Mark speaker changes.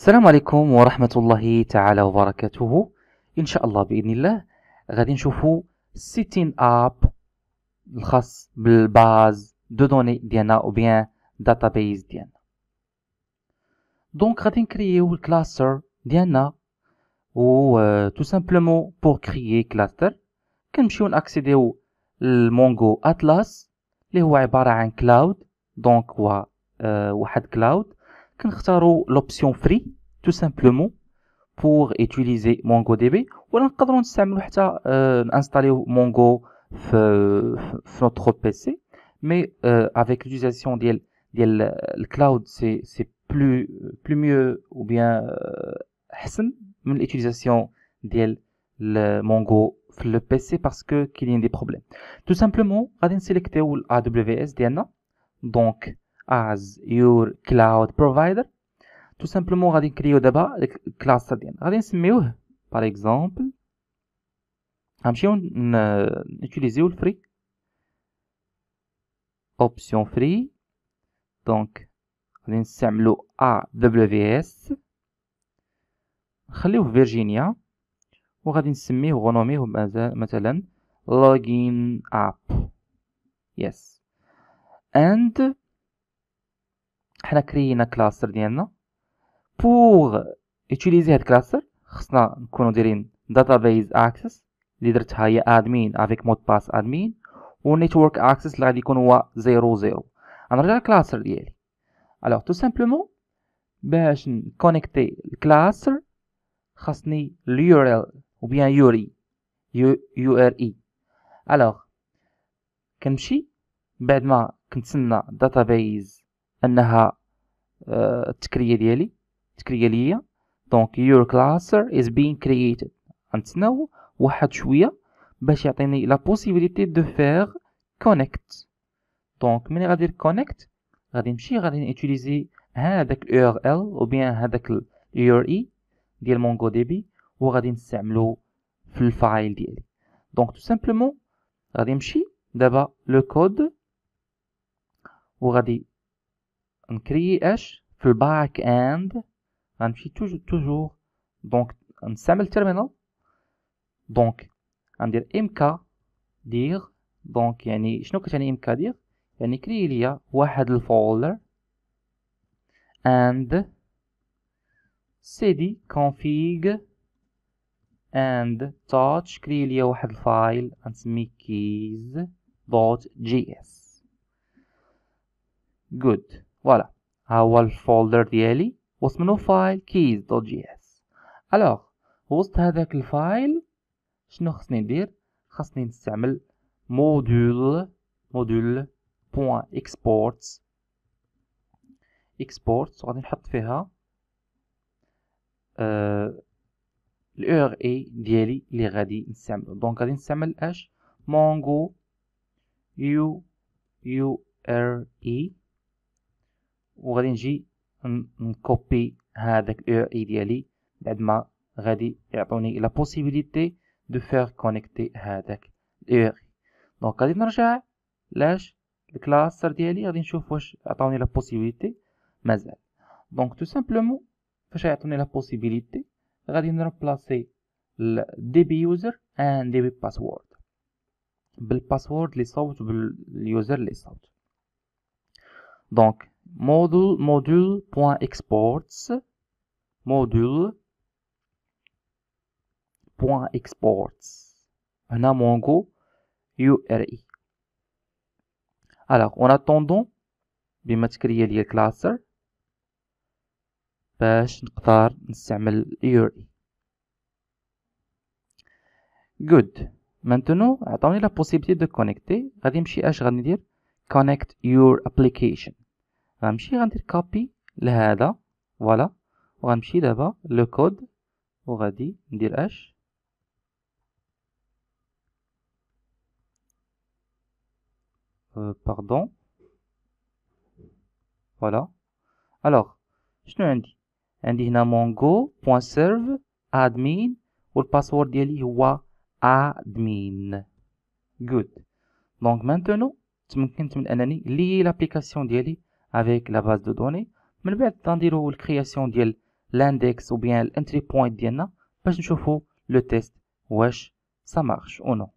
Speaker 1: السلام عليكم ورحمة الله تعالى وبركاته إن شاء الله بإذن الله غادي نشوفو سيتين أب الخاص بالباز دو دوني ديالنا أو بيان داتابيز ديالنا دونك غادي نكرييو الكلاستر ديالنا و تو سامبلومون بور كريي كلاستر كنمشيو ناكسيديو المونغو اتلاس اللي هو عبارة عن كلاود دونك هو واحد كلاود l'option free tout simplement pour utiliser MongoDB ou on peut capable installer Mongo sur notre PC mais euh, avec l'utilisation du euh, cloud c'est plus plus mieux ou bien euh, même l'utilisation du Mongo sur le PC parce que qu'il y a des problèmes tout simplement on va sélectionner ou AWS donc as your cloud provider تو سامبلومون غادي نكريو دابا ديك الكلاستر ديالنا غادي نسميوه باغ اكزومبل غنمشيو نوتيليزيو الفري اوبسيون فري دونك غادي نستعملو ا دبليو في اس نخليوه فيرجينيا وغادي نسميه ونوميه مثلا لوجين اب يس اند حنا كرينا كلاستر ديالنا بوغ يوتيليزي هاد كلاستر خصنا نكونو دايرين داتابيز اكسس اللي درتها هي ادمين افيك مود باس ادمين ونيتورك اكسس اللي غادي يكون هو 00 غنرجع للكلاستر ديالي الوغ تو سامبلومون باش نكونيكتي الكلاستر خاصني اليورل او بيان يوري يو ار اي الوغ كنمشي بعد ما كنتسنى داتابيز انها التكريه آه، ديالي التكريه ليا دونك يور كلاسر از بين كرييتد غنتسناو واحد شويه باش يعطيني لا بوسيبيليتي دو فير كونيكت دونك ملي غادي كونيكت غادي نمشي غادي نوتيليزي هذاك الاو ار ال او بيان هذاك اليو ار اي ديال مونغو دي بي وغادي نستعملو في الفايل ديالي دونك تو سامبلومون غادي نمشي دابا لو كود وغادي نكريي اش في الباك اند غنمشي توجور توجور دونك نستعمل تيرمينال دونك غندير كا دير دونك يعني شنو كتعني كا دير يعني كري ليا واحد الفولدر اند سيدي كونفيغ اند تاتش كري ليا واحد الفايل غنسمي keys دوت جي اس good Voilà. ها هو الفولدر ديالي واسمه فايل كيز دوت جي اس الوغ وسط هذاك الفايل شنو خصني ندير خصني نستعمل موديول موديول بوان اكسبورت اكسبورت وغادي نحط فيها آه الاور اي ديالي اللي غادي نستعمل دونك غادي نستعمل اش مونغو يو يو ار اي وغادي نجي نكوبي هذاك او اي ديالي بعد ما غادي يعطوني لا بوسيبيليتي دو فير كونيكتي هذاك اي دونك غادي نرجع لاش الكلاسر ديالي غادي نشوف واش عطاوني لا بوسيبيليتي مازال دونك تو سامبلومون فاش يعطوني لا بوسيبيليتي غادي نربلاسي دي بي يوزر ان دي بي باسورد بالباسورد اللي صوت باليوزر اللي صوت دونك module module.exports module.exports on a mongo URI alors en attendant بما تكريا ليا كلاسر باش نقدر نستعمل URI good maintenant عطاوني la possibilité de connecter غادي نمشي اش connect your application غنمشي غندير كابي لهذا فوالا وغنمشي دابا لو كود وغادي ندير اش أه باردون فوالا الوغ شنو عندي عندي هنا مونغو بوان سيرف ادمين والباسورد ديالي هو ادمين جود دونك مانتونو تمكنت من انني لي لابليكاسيون ديالي avec la base de données, mais je vais attendre la création de l'index ou bien l'entry point DNA, parce que je le test, ouais, ça marche ou non.